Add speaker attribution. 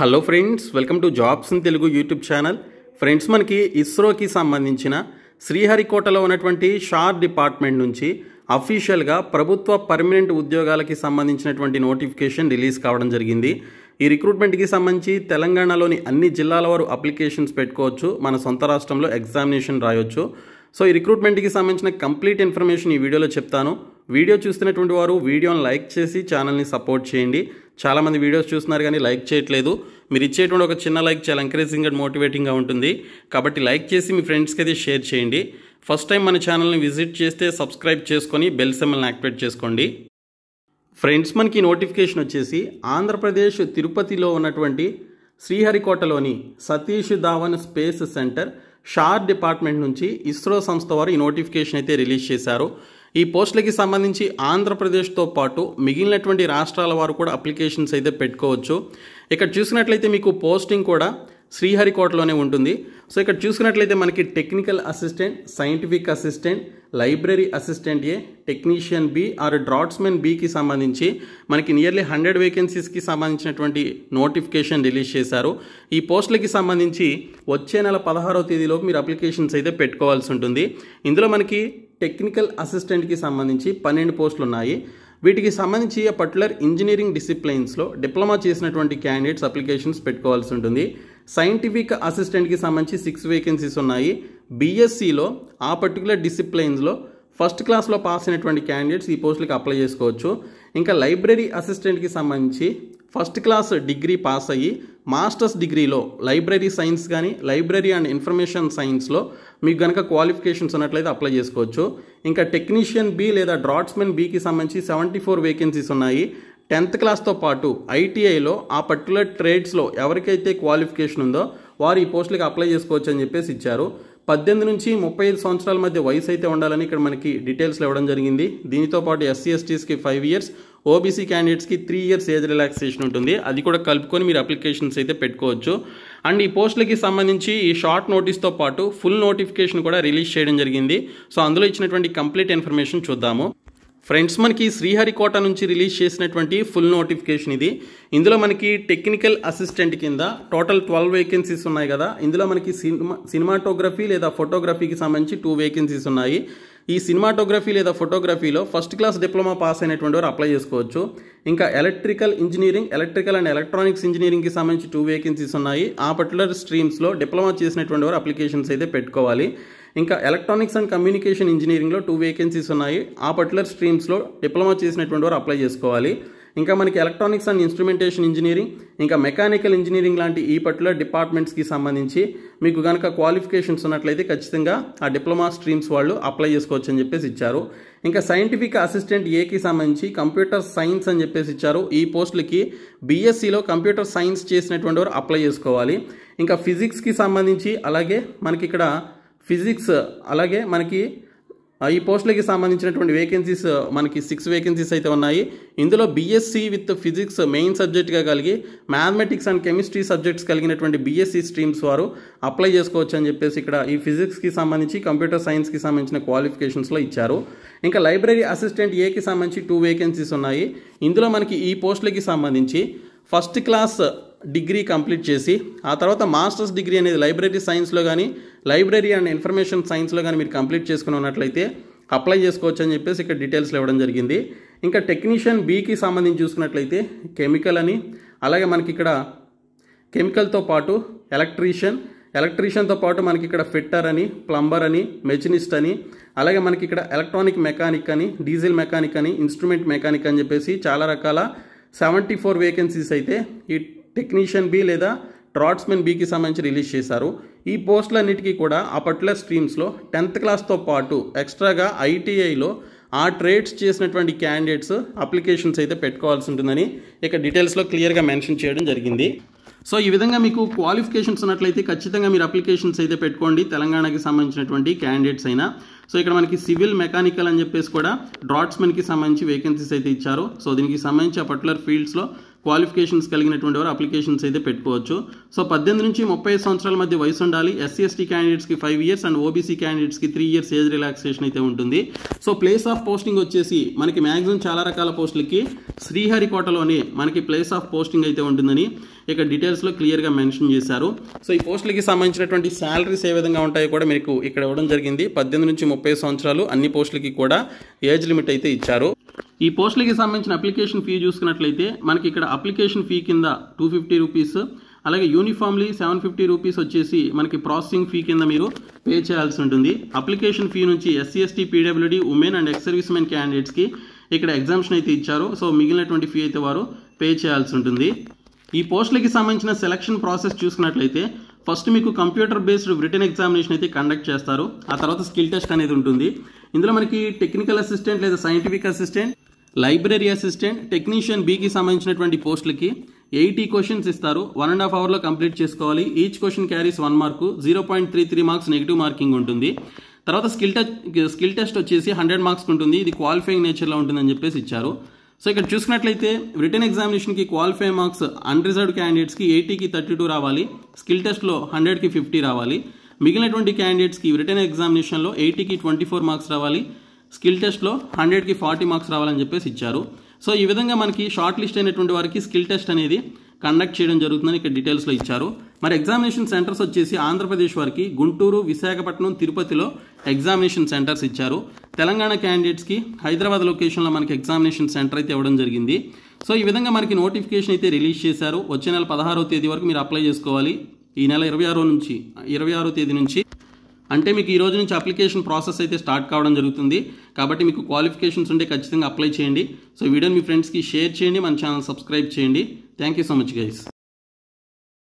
Speaker 1: hello friends welcome to jobs in Telugu YouTube channel friends మనకి ఇస్రోకి సంబంధించిన శ్రీహరికోటలో ఉన్నటువంటి షార్ డిపార్ట్మెంట్ నుంచి అఫీషియల్గా ప్రభుత్వ పర్మినెంట్ ఉద్యోగాలకి సంబంధించినటువంటి నోటిఫికేషన్ రిలీజ్ కావడం జరిగింది ఈ రిక్రూట్మెంట్కి సంబంధించి తెలంగాణలోని అన్ని జిల్లాల వారు అప్లికేషన్స్ పెట్టుకోవచ్చు మన సొంత రాష్ట్రంలో ఎగ్జామినేషన్ రాయొచ్చు సో ఈ రిక్రూట్మెంట్కి సంబంధించిన కంప్లీట్ ఇన్ఫర్మేషన్ ఈ వీడియోలో చెప్తాను వీడియో చూస్తున్నటువంటి వారు వీడియోని లైక్ చేసి ఛానల్ని సపోర్ట్ చేయండి చాలామంది వీడియోస్ చూస్తున్నారు కానీ లైక్ చేయట్లేదు మీరు ఇచ్చేటువంటి ఒక చిన్న లైక్ చాలా ఎంకరేజింగ్ అండ్ మోటివేటింగ్గా ఉంటుంది కాబట్టి లైక్ చేసి మీ ఫ్రెండ్స్కి అయితే షేర్ చేయండి ఫస్ట్ టైం మన ఛానల్ని విజిట్ చేస్తే సబ్స్క్రైబ్ చేసుకొని బెల్ సెమ్మల్ని యాక్టివేట్ చేసుకోండి ఫ్రెండ్స్ మనకి నోటిఫికేషన్ వచ్చేసి ఆంధ్రప్రదేశ్ తిరుపతిలో ఉన్నటువంటి శ్రీహరికోటలోని Satish Dhawan space centre SHAR department నుంచి ఇస్రో సంస్థ వారు ఈ నోటిఫికేషన్ అయితే రిలీజ్ చేశారు ఈ పోస్టులకి సంబంధించి ఆంధ్రప్రదేశ్తో పాటు మిగిలినటువంటి రాష్ట్రాల వారు కూడా అప్లికేషన్స్ అయితే పెట్టుకోవచ్చు ఇక్కడ చూసినట్లయితే మీకు పోస్టింగ్ కూడా శ్రీహరికోటలోనే ఉంటుంది సో ఇక్కడ చూసుకున్నట్లయితే మనకి technical assistant scientific assistant library assistant A technician B or draughtsman బికి సంబంధించి మనకి నియర్లీ హండ్రెడ్ వేకెన్సీస్కి సంబంధించినటువంటి నోటిఫికేషన్ రిలీజ్ చేశారు ఈ పోస్టులకి సంబంధించి వచ్చే నెల పదహారో తేదీలోపు మీరు అప్లికేషన్స్ అయితే పెట్టుకోవాల్సి ఉంటుంది ఇందులో మనకి టెక్నికల్ అసిస్టెంట్కి సంబంధించి పన్నెండు పోస్టులు ఉన్నాయి వీటికి సంబంధించి ఆ పర్టికులర్ ఇంజనీరింగ్ డిసిప్లైన్స్లో డిప్లొమా చేసినటువంటి క్యాండిడేట్స్ అప్లికేషన్స్ పెట్టుకోవాల్సి ఉంటుంది సైంటిఫిక్ అసిస్టెంట్కి సంబంధించి సిక్స్ వేకెన్సీస్ ఉన్నాయి బీఎస్సీలో ఆ పర్టికులర్ డిసిప్లైన్స్లో ఫస్ట్ క్లాస్లో పాస్ అయినటువంటి క్యాండిడేట్స్ ఈ పోస్టులకు అప్లై చేసుకోవచ్చు ఇంకా లైబ్రరీ అసిస్టెంట్కి సంబంధించి ఫస్ట్ క్లాస్ డిగ్రీ పాస్ అయ్యి మాస్టర్స్ డిగ్రీలో లైబ్రరీ సైన్స్ కానీ లైబ్రరీ అండ్ ఇన్ఫర్మేషన్ సైన్స్లో మీకు కనుక క్వాలిఫికేషన్స్ ఉన్నట్లయితే అప్లై చేసుకోవచ్చు ఇంకా టెక్నీషియన్ బి లేదా డ్రాట్స్మెన్ బీకి సంబంధించి సెవెంటీ ఫోర్ వేకెన్సీస్ ఉన్నాయి టెన్త్ క్లాస్తో పాటు ఐటీఐలో ఆ పర్టికులర్ ట్రేడ్స్లో ఎవరికైతే క్వాలిఫికేషన్ ఉందో వారు ఈ పోస్టులకి అప్లై చేసుకోవచ్చు అని చెప్పేసి ఇచ్చారు పద్దెనిమిది నుంచి ముప్పై ఐదు సంవత్సరాల మధ్య వయసు అయితే ఉండాలని ఇక్కడ మనకి డీటెయిల్స్లో ఇవ్వడం జరిగింది దీనితో పాటు ఎస్సీ ఎస్టీస్కి ఫైవ్ ఇయర్స్ ఓబీసీ క్యాండిడేట్స్కి త్రీ ఇయర్స్ ఏజ్ రిలాక్సేషన్ ఉంటుంది అది కూడా కలుపుకొని మీరు అప్లికేషన్స్ అయితే పెట్టుకోవచ్చు అండ్ ఈ పోస్టులకి సంబంధించి ఈ షార్ట్ నోటీస్తో పాటు ఫుల్ నోటిఫికేషన్ కూడా రిలీజ్ చేయడం జరిగింది సో అందులో ఇచ్చినటువంటి కంప్లీట్ ఇన్ఫర్మేషన్ చూద్దాము ఫ్రెండ్స్ మనకి శ్రీహరికోట నుంచి రిలీజ్ చేసినటువంటి ఫుల్ నోటిఫికేషన్ ఇది ఇందులో మనకి టెక్నికల్ అసిస్టెంట్ కింద టోటల్ ట్వెల్వ్ వేకెన్సీస్ ఉన్నాయి కదా ఇందులో మనకి సినిమా సినిమాటోగ్రఫీ లేదా ఫోటోగ్రఫీకి సంబంధించి టూ వేకెన్సీస్ ఉన్నాయి ఈ సినిమాటోగ్రఫీ లేదా ఫోటోగ్రఫీలో ఫస్ట్ క్లాస్ డిప్లొమా పాస్ అయినటువంటి వారు అప్లై చేసుకోవచ్చు ఇంకా electrical engineering electrical and electronics ఇంజనీరింగ్కి సంబంధించి టూ వేకెన్సీస్ ఉన్నాయి ఆ పర్టికులర్ స్ట్రీమ్స్లో డిప్లొమా చేసినటువంటి వారు అప్లికేషన్స్ అయితే పెట్టుకోవాలి ఇంకా ఎలక్ట్రానిక్స్ అండ్ కమ్యూనికేషన్ ఇంజనీరింగ్లో టూ వేకెన్సీస్ ఉన్నాయి ఆ పర్టికులర్ స్ట్రీమ్స్లో డిప్లొమా చేసినటువంటి వారు అప్లై చేసుకోవాలి ఇంకా మనకి ఎలక్ట్రానిక్స్ అండ్ ఇన్స్ట్రుమెంటేషన్ ఇంజనీరింగ్ ఇంకా మెకానికల్ ఇంజనీరింగ్ లాంటి ఈ పర్టికులర్ డిపార్ట్మెంట్స్కి సంబంధించి మీకు కనుక క్వాలిఫికేషన్స్ ఉన్నట్లయితే ఖచ్చితంగా ఆ డిప్లొమా స్ట్రీమ్స్ వాళ్ళు అప్లై చేసుకోవచ్చు అని చెప్పేసి ఇచ్చారు ఇంకా సైంటిఫిక్ అసిస్టెంట్ ఏకి సంబంధించి కంప్యూటర్ సైన్స్ అని చెప్పేసి ఇచ్చారు ఈ పోస్టులకి బీఎస్సీలో కంప్యూటర్ సైన్స్ చేసినటువంటి వారు అప్లై చేసుకోవాలి ఇంకా ఫిజిక్స్కి సంబంధించి అలాగే మనకి ఇక్కడ ఫిజిక్స్ అలాగే మనకి ఈ పోస్టులకి సంబంధించినటువంటి వేకెన్సీస్ మనకి సిక్స్ వేకెన్సీస్ అయితే ఉన్నాయి ఇందులో బీఎస్సీ విత్ ఫిజిక్స్ మెయిన్ సబ్జెక్ట్గా కలిగి మ్యాథమెటిక్స్ అండ్ కెమిస్ట్రీ సబ్జెక్ట్స్ కలిగినటువంటి బీఎస్సీ స్ట్రీమ్స్ వారు అప్లై చేసుకోవచ్చు అని చెప్పేసి ఇక్కడ ఈ ఫిజిక్స్కి సంబంధించి కంప్యూటర్ సైన్స్కి సంబంధించిన క్వాలిఫికేషన్స్లో ఇచ్చారు ఇంకా లైబ్రరీ అసిస్టెంట్ ఏకి సంబంధించి టూ వేకెన్సీస్ ఉన్నాయి ఇందులో మనకి ఈ పోస్టులకి సంబంధించి ఫస్ట్ క్లాస్ డిగ్రీ కంప్లీట్ చేసి ఆ తర్వాత మాస్టర్స్ డిగ్రీ అనేది లైబ్రరీ సైన్స్లో కానీ లైబ్రరీ అండ్ ఇన్ఫర్మేషన్ సైన్స్లో కానీ మీరు కంప్లీట్ చేసుకుని ఉన్నట్లయితే అప్లై చేసుకోవచ్చు అని చెప్పేసి ఇక్కడ డీటెయిల్స్లో ఇవ్వడం జరిగింది ఇంకా టెక్నీషియన్ బీకి సంబంధించి చూసుకున్నట్లయితే కెమికల్ అని అలాగే మనకి ఇక్కడ కెమికల్తో పాటు ఎలక్ట్రీషియన్ ఎలక్ట్రీషియన్తో పాటు మనకి ఇక్కడ ఫిట్టర్ అని ప్లంబర్ అని మెషినిస్ట్ అని అలాగే మనకి ఇక్కడ ఎలక్ట్రానిక్ మెకానిక్ అని డీజిల్ మెకానిక్ అని ఇన్స్ట్రుమెంట్ మెకానిక్ అని చెప్పేసి చాలా రకాల సెవెంటీ ఫోర్ వేకెన్సీస్ అయితే ఈ టెక్నీషియన్ బి లేదా ట్రాట్స్మెన్ బికి సంబంధించి రిలీజ్ చేశారు ఈ పోస్టులన్నిటికీ కూడా అప్పట్లో స్ట్రీమ్స్లో టెన్త్ క్లాస్తో పాటు ఎక్స్ట్రాగా ఐటీఐలో ఆ ట్రేడ్స్ చేసినటువంటి క్యాండిడేట్స్ అప్లికేషన్స్ అయితే పెట్టుకోవాల్సి ఉంటుందని ఇక డీటెయిల్స్లో క్లియర్గా మెన్షన్ చేయడం జరిగింది సో ఈ విధంగా మీకు క్వాలిఫికేషన్స్ ఉన్నట్లయితే ఖచ్చితంగా మీరు అప్లికేషన్స్ అయితే పెట్టుకోండి తెలంగాణకి సంబంధించినటువంటి క్యాండిడేట్స్ అయినా సో ఇక్కడ మనకి సివిల్ మెకానికల్ అని చెప్పేసి కూడా డ్రాట్స్మెన్కి సంబంధించి వేకెన్సీస్ అయితే ఇచ్చారు సో దీనికి సంబంధించి ఆ పర్టికులర్ ఫీల్డ్స్లో క్వాలిఫికేషన్స్ కలిగినటువంటి వారు అప్లికేషన్స్ అయితే పెట్టుకోవచ్చు సో పద్దెనిమిది నుంచి ముప్పై సంవత్సరాల మధ్య వయసు ఉండాలి ఎస్సీ ఎస్టీ క్యాండిడేట్స్కి ఫైవ్ ఇయర్స్ అండ్ ఓబీసీ క్యాండిడేట్స్కి త్రీ ఇయర్స్ ఏజ్ రిలాక్సేషన్ అయితే ఉంటుంది సో ప్లేస్ ఆఫ్ పోస్టింగ్ వచ్చేసి మనకి మ్యాక్సిమం చాలా రకాల పోస్టులకి శ్రీహరికోటలోనే మనకి ప్లేస్ ఆఫ్ పోస్టింగ్ అయితే ఉంటుందని ఇక్కడ డీటెయిల్స్లో క్లియర్గా మెన్షన్ చేశారు సో ఈ పోస్టులకి సంబంధించినటువంటి శాలరీస్ ఏ విధంగా ఉంటాయో కూడా మీకు ఇక్కడ ఇవ్వడం జరిగింది పద్దెనిమిది నుంచి ముప్పై సంవత్సరాలు అన్ని పోస్టులకి కూడా ఏజ్ లిమిట్ అయితే ఇచ్చారు ఈ పోస్టులకి సంబంధించిన అప్లికేషన్ ఫీ చూసుకున్నట్లయితే మనకి ఇక్కడ అప్లికేషన్ ఫీ కింద టూ ఫిఫ్టీ రూపీస్ అలాగే యూనిఫామ్లీ సెవెన్ ఫిఫ్టీ రూపీస్ వచ్చేసి మనకి ప్రాసెసింగ్ ఫీ కింద మీరు పే చేయాల్సి ఉంటుంది అప్లికేషన్ ఫీ నుంచి SC ST PWD women and ex servicemen క్యాండిడేట్స్కి ఇక్కడ ఎగ్జామ్షన్ అయితే ఇచ్చారు సో మిగిలినటువంటి ఫీ అయితే వారు పే చేయాల్సి ఉంటుంది ఈ పోస్టులకి సంబంధించిన సెలక్షన్ ప్రాసెస్ చూసుకున్నట్లయితే ఫస్ట్ మీకు కంప్యూటర్ బేస్డ్ రిటర్న్ ఎగ్జామినేషన్ అయితే కండక్ట్ చేస్తారు ఆ తర్వాత స్కిల్ టెస్ట్ అనేది ఉంటుంది ఇందులో మనకి టెక్నికల్ అసిస్టెంట్ లేదా scientific assistant library assistant technician బీకి సంబంధించినటువంటి పోస్టులకి ఎయిటీ క్వశ్చన్స్ ఇస్తారు వన్ అండ్ హాఫ్ అవర్లో కంప్లీట్ చేసుకోవాలి each question carries one mark zero point three three marks negative marking ఉంటుంది తర్వాత స్కిల్ టెస్ట్ స్కిల్ టెస్ట్ వచ్చేసి హండ్రెడ్ మార్క్స్ ఉంటుంది ఇది క్వాలిఫైయింగ్ నేచర్లో ఉంటుందని చెప్పేసి ఇచ్చారు సో ఇక్కడ చూసుకున్నట్లయితే రిటర్న్ ఎగ్జామినేషన్కి క్వాలిఫై మార్క్స్ అన్రిజర్వ్డ్ క్యాండిడేట్స్కి ఎయిటీకి థర్టీ టూ రావాలి స్కిల్ టెస్ట్లో హండ్రెడ్కి ఫిఫ్టీ రావాలి మిగిలినటువంటి క్యాండిడేట్స్కి రిటర్న్ ఎగ్జామినేషన్లో ఎయిటీకి ట్వంటీ ఫోర్ మార్క్స్ రావాలి స్కిల్ టెస్ట్లో హండ్రెడ్కి ఫార్టీ మార్క్స్ రావాలని చెప్పేసి ఇచ్చారు సో ఈ విధంగా మనకి షార్ట్ లిస్ట్ అయినటువంటి వారికి స్కిల్ టెస్ట్ అనేది కండక్ట్ చేయడం జరుగుతుందని ఇక్కడ డీటెయిల్స్లో ఇచ్చారు మరి ఎగ్జామినేషన్ సెంటర్స్ వచ్చేసి ఆంధ్రప్రదేశ్ వారికి గుంటూరు విశాఖపట్నం తిరుపతిలో ఎగ్జామినేషన్ సెంటర్స్ ఇచ్చారు తెలంగాణ క్యాండిడేట్స్కి హైదరాబాద్ లొకేషన్లో మనకి ఎగ్జామినేషన్ సెంటర్ అయితే ఇవ్వడం జరిగింది సో ఈ విధంగా మనకి నోటిఫికేషన్ అయితే రిలీజ్ చేశారు వచ్చే నెల పదహారో తేదీ వరకు మీరు అప్లై చేసుకోవాలి ఈ నెల ఇరవై ఆరో నుంచి ఇరవై ఆరో తేదీ నుంచి అంటే మీకు ఈ రోజు నుంచి అప్లికేషన్ ప్రాసెస్ అయితే స్టార్ట్ కావడం జరుగుతుంది కాబట్టి మీకు క్వాలిఫికేషన్స్ ఉంటే ఖచ్చితంగా అప్లై చేయండి సో వీడియోని మీ ఫ్రెండ్స్కి షేర్ చేయండి మన ఛానల్ సబ్స్క్రైబ్ చేయండి thank you so much guys